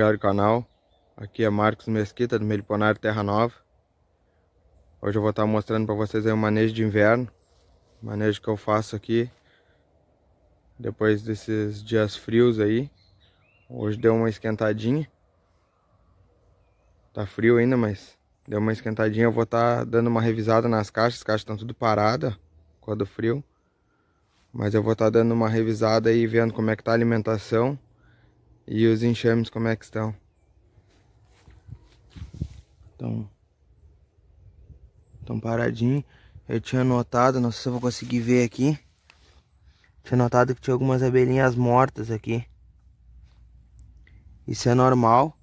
galera do canal, aqui é Marcos Mesquita do Meliponário Terra Nova Hoje eu vou estar mostrando para vocês aí o manejo de inverno Manejo que eu faço aqui Depois desses dias frios aí Hoje deu uma esquentadinha Tá frio ainda, mas deu uma esquentadinha Eu vou estar dando uma revisada nas caixas, as caixas estão tudo paradas quando frio Mas eu vou estar dando uma revisada e vendo como é que tá a alimentação e os enxames como é que estão. Então, estão paradinho. Eu tinha notado, não sei se eu vou conseguir ver aqui. Tinha notado que tinha algumas abelhinhas mortas aqui. Isso é normal.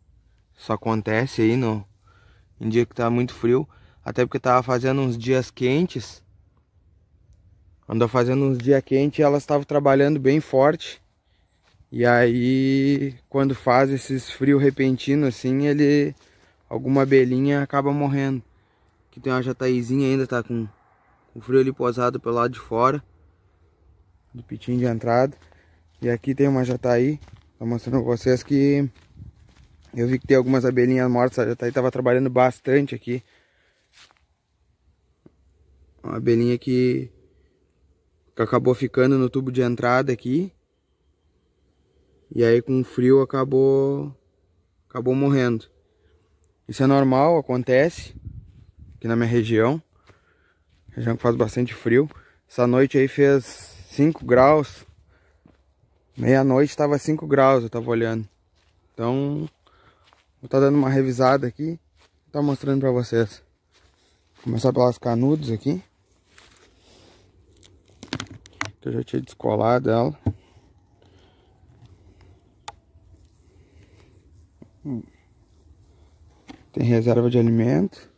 Isso acontece aí no em dia que tá muito frio. Até porque tava fazendo uns dias quentes. Andou fazendo uns dias quentes e elas estavam trabalhando bem forte. E aí, quando faz esses frios repentinos assim, ele alguma abelhinha acaba morrendo. Que tem uma jataizinha ainda tá com o frio ali posado pelo lado de fora do pitinho de entrada. E aqui tem uma jataí, tá mostrando pra vocês que eu vi que tem algumas abelhinhas mortas, a jataí tava trabalhando bastante aqui. Uma abelhinha que, que acabou ficando no tubo de entrada aqui e aí com o frio acabou acabou morrendo. Isso é normal, acontece aqui na minha região. Região que faz bastante frio. Essa noite aí fez 5 graus. Meia-noite estava 5 graus, eu tava olhando. Então, vou estar tá dando uma revisada aqui, vou tá mostrando para vocês. Vou começar pelas canudos aqui. Que eu já tinha descolado ela. Tem reserva de alimento.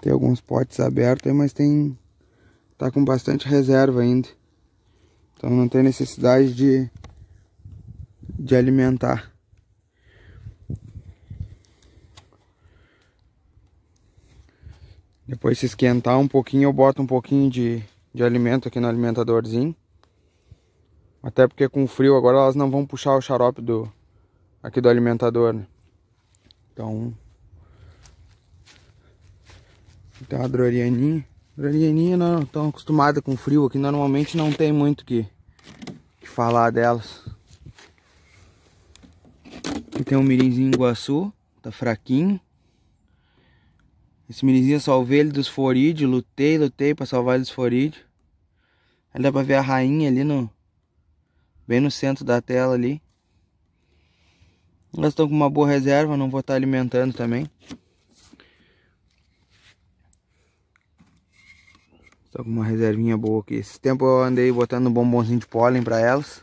Tem alguns potes abertos aí, mas tem. Tá com bastante reserva ainda. Então não tem necessidade de, de alimentar. Depois se esquentar um pouquinho, eu boto um pouquinho de, de alimento aqui no alimentadorzinho. Até porque com frio agora elas não vão puxar o xarope do aqui do alimentador, né? Então, a uma drorianinha. Drorianinha não, estão acostumada com frio aqui, normalmente não tem muito que, que falar delas. Aqui tem um mirinzinho iguaçu, tá fraquinho. Esse mirinzinho eu é salvei ele dos forídeos, lutei, lutei pra salvar ele dos forídeos. Aí dá pra ver a rainha ali no, bem no centro da tela ali. Elas estão com uma boa reserva, não vou estar tá alimentando também. Estão com uma reservinha boa aqui. Esse tempo eu andei botando um bombonzinho de pólen para elas.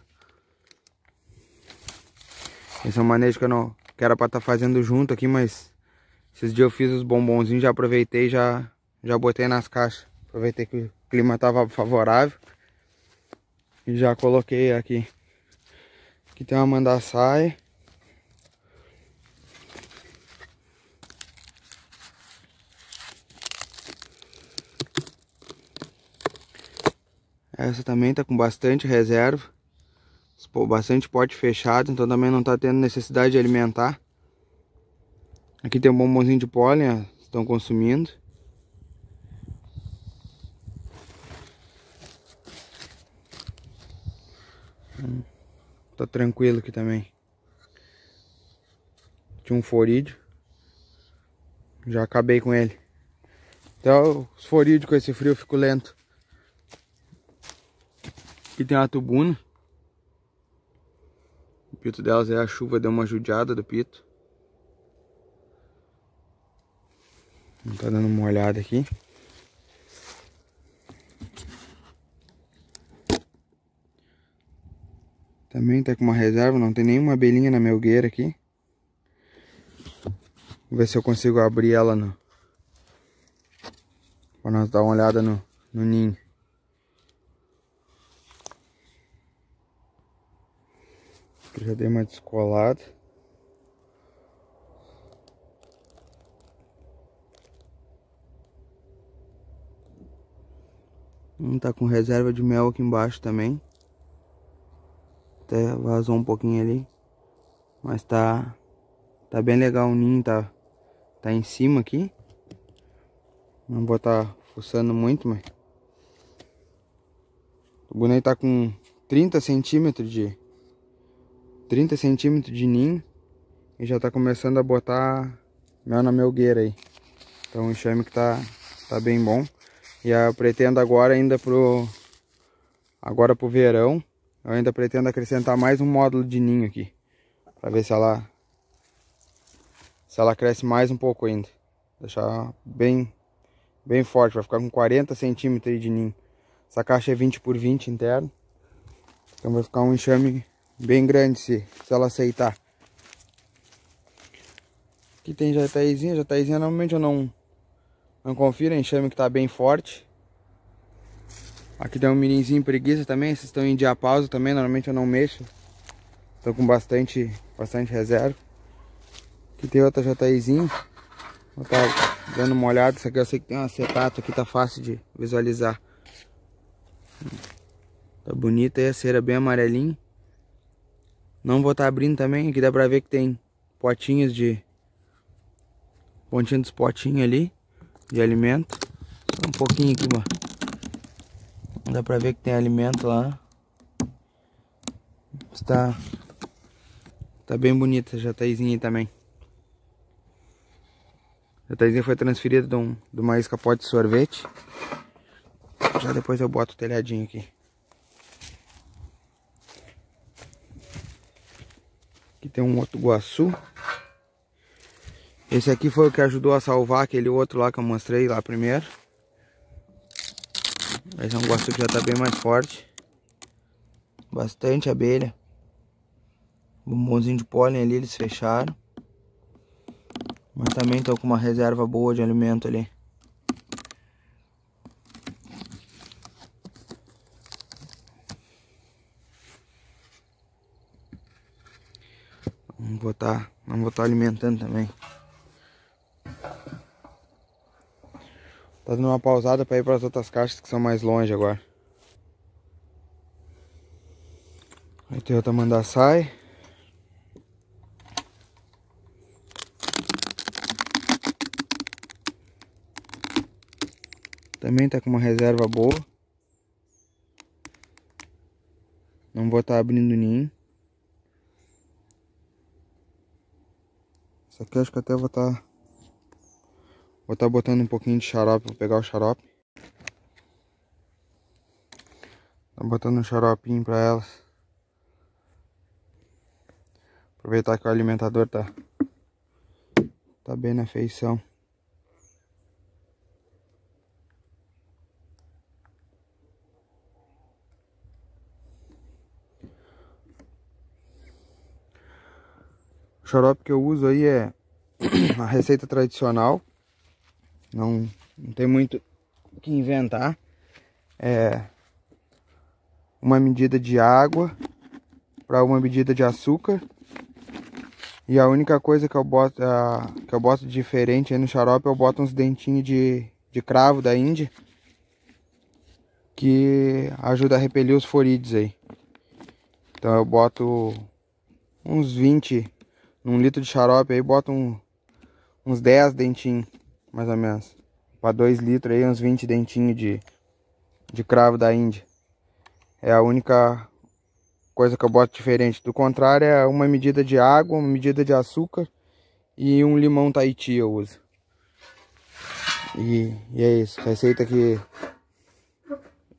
Esse é um manejo que eu não que era para estar tá fazendo junto aqui, mas esses dias eu fiz os bombonzinhos, já aproveitei, já já botei nas caixas. Aproveitei que o clima estava favorável já coloquei aqui. Aqui tem uma mandaçaia Essa também tá com bastante reserva. Bastante pote fechado, então também não tá tendo necessidade de alimentar. Aqui tem um bombonzinho de pólen, estão consumindo. Tá tranquilo aqui também. Tinha um forídeo. Já acabei com ele. Então, os forídeos com esse frio ficou lento. Aqui tem uma tubuna. O pito delas é a chuva, deu uma judiada do pito. Não tá dando uma olhada aqui. Também tá com uma reserva, não tem nenhuma abelhinha na melgueira aqui. Vou ver se eu consigo abrir ela no... Pra nós dar uma olhada no, no ninho. Aqui já dei uma descolada. Não hum, tá com reserva de mel aqui embaixo também. Até vazou um pouquinho ali. Mas tá tá bem legal o ninho, tá tá em cima aqui. Não vou estar tá fuçando muito, mas o boneco tá com 30 centímetros de 30 centímetros de ninho e já tá começando a botar mel na melgueira aí. Então o enxame que tá tá bem bom. E eu pretendo agora ainda pro agora pro verão eu ainda pretendo acrescentar mais um módulo de ninho aqui. Pra ver se ela... Se ela cresce mais um pouco ainda. Deixar bem, bem forte. Vai ficar com 40 centímetros de ninho. Essa caixa é 20 por 20 interno. Então vai ficar um enxame bem grande se, se ela aceitar. Aqui tem já jataizinha. Jataizinha normalmente eu não, não confiro. É enxame que tá bem forte. Aqui tem um meninzinho preguiça também, esses estão em dia pausa também, normalmente eu não mexo. Estou com bastante, bastante reserva. Aqui tem outra JIzinho. Vou estar tá dando uma olhada, isso aqui eu sei que tem um acetato aqui, tá fácil de visualizar. Tá bonita aí a cera bem amarelinha. Não vou estar tá abrindo também, aqui dá pra ver que tem potinhos de... Pontinho dos potinhos ali, de alimento. Um pouquinho aqui, mano Dá pra ver que tem alimento lá. Está. Tá bem bonita a jataizinha também. A jataizinha foi transferida de, um, de uma escapote de sorvete. Já depois eu boto o telhadinho aqui. Aqui tem um outro guaçu. Esse aqui foi o que ajudou a salvar aquele outro lá que eu mostrei lá primeiro. Mas é um gosto que já tá bem mais forte. Bastante abelha. Bombonzinho de pólen ali, eles fecharam. Mas também tô com uma reserva boa de alimento ali. Vamos botar, vamos botar alimentando também. Tá dando uma pausada para ir para as outras caixas que são mais longe agora. Aí tem outra sai. Também tá com uma reserva boa. Não vou estar tá abrindo ninho. Isso aqui acho que até vou estar... Tá Vou estar tá botando um pouquinho de xarope, vou pegar o xarope. Tá botando um xaropinho para elas. Aproveitar que o alimentador tá tá bem na feição. O xarope que eu uso aí é a receita tradicional não, não tem muito o que inventar. É uma medida de água para uma medida de açúcar. E a única coisa que eu boto, a, que eu boto diferente no xarope, eu boto uns dentinhos de, de cravo da Índia. Que ajuda a repelir os forídeos aí. Então eu boto uns 20 num litro de xarope aí, boto um, uns 10 dentinhos mais ou menos. Para 2 litros aí, uns 20 dentinhos de, de cravo da Índia. É a única coisa que eu boto diferente. Do contrário, é uma medida de água, uma medida de açúcar e um limão Tahiti eu uso. E, e é isso. Receita que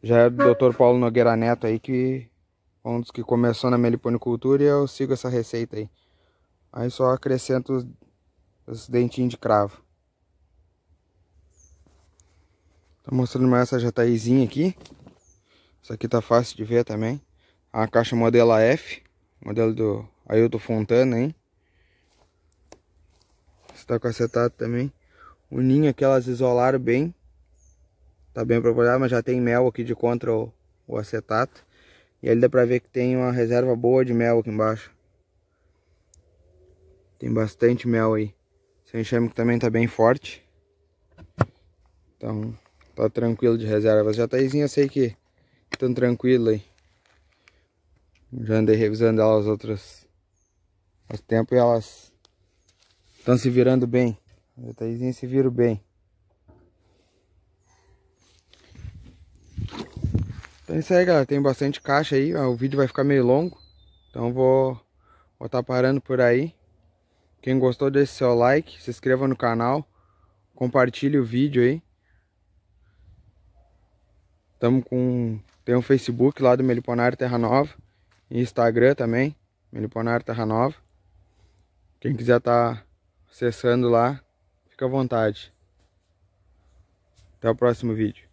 já é do Dr. Paulo Nogueira Neto aí, que um dos que começou na meliponicultura e eu sigo essa receita aí. Aí só acrescento os, os dentinhos de cravo. Tô tá mostrando mais essa jataizinha aqui. Isso aqui tá fácil de ver também. A caixa modelo F, modelo do Ailton Fontana, hein? Está acetato também. O ninho aqui elas isolaram bem. Tá bem proporcionado, mas já tem mel aqui de contra o, o acetato. E ali dá pra ver que tem uma reserva boa de mel aqui embaixo. Tem bastante mel aí. Seu enxame que também tá bem forte. Então, Tá tranquilo de reserva. Já tá izinha, sei que tão tranquilo aí. Já andei revisando elas outras faz tempo e elas estão se virando bem. A se vira bem. Então é isso aí, galera. Tem bastante caixa aí. Ah, o vídeo vai ficar meio longo. Então vou estar tá parando por aí. Quem gostou, deixe seu like. Se inscreva no canal. Compartilhe o vídeo aí. Tamo com. Tem um Facebook lá do Meliponário Terra Nova. E Instagram também. Meliponário Terra Nova. Quem quiser estar tá acessando lá, fica à vontade. Até o próximo vídeo.